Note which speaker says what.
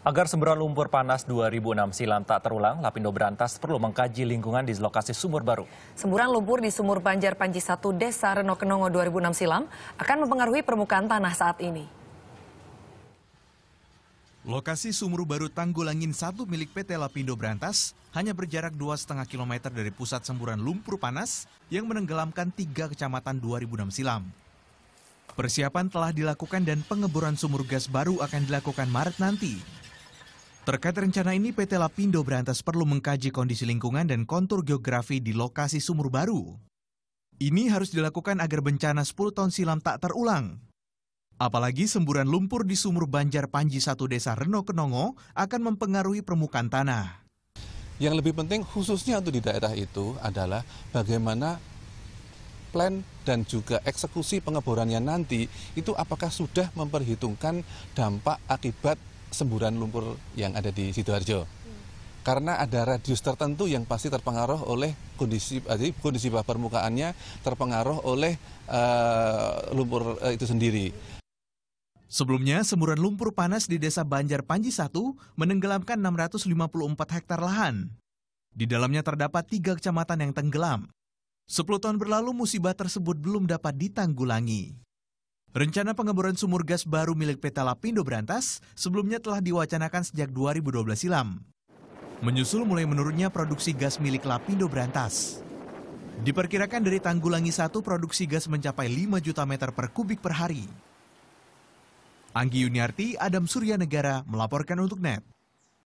Speaker 1: Agar semburan lumpur panas 2006 silam tak terulang, Lapindo Berantas perlu mengkaji lingkungan di lokasi sumur baru.
Speaker 2: Semburan lumpur di sumur Banjar Panji 1 Desa Renokenongo 2006 silam akan mempengaruhi permukaan tanah saat ini.
Speaker 1: Lokasi sumur baru Tanggulangin 1 milik PT Lapindo Berantas hanya berjarak 2,5 km dari pusat semburan lumpur panas yang menenggelamkan tiga kecamatan 2006 silam. Persiapan telah dilakukan dan pengeboran sumur gas baru akan dilakukan Maret nanti Terkait rencana ini, PT Lapindo Berantas perlu mengkaji kondisi lingkungan dan kontur geografi di lokasi sumur baru. Ini harus dilakukan agar bencana 10 tahun silam tak terulang. Apalagi semburan lumpur di sumur Banjar Panji satu desa Reno Kenongo akan mempengaruhi permukaan tanah.
Speaker 3: Yang lebih penting khususnya untuk di daerah itu adalah bagaimana plan dan juga eksekusi pengeborannya nanti itu apakah sudah memperhitungkan dampak akibat semburan lumpur yang ada di Sidoarjo. Hmm. Karena ada radius tertentu yang pasti terpengaruh oleh kondisi jadi kondisi bawah permukaannya terpengaruh oleh uh, lumpur uh, itu sendiri. Sebelumnya, semburan lumpur panas di Desa Banjar Panji
Speaker 1: 1 menenggelamkan 654 hektar lahan. Di dalamnya terdapat tiga kecamatan yang tenggelam. Sepuluh tahun berlalu musibah tersebut belum dapat ditanggulangi. Rencana pengeboran sumur gas baru milik PT Lapindo Berantas sebelumnya telah diwacanakan sejak 2012 silam. Menyusul mulai menurunnya produksi gas milik Lapindo Berantas. Diperkirakan dari Tanggulangi 1 produksi gas mencapai 5 juta meter per kubik per hari. Anggi Yuniarti, Adam Surya Negara melaporkan untuk NET.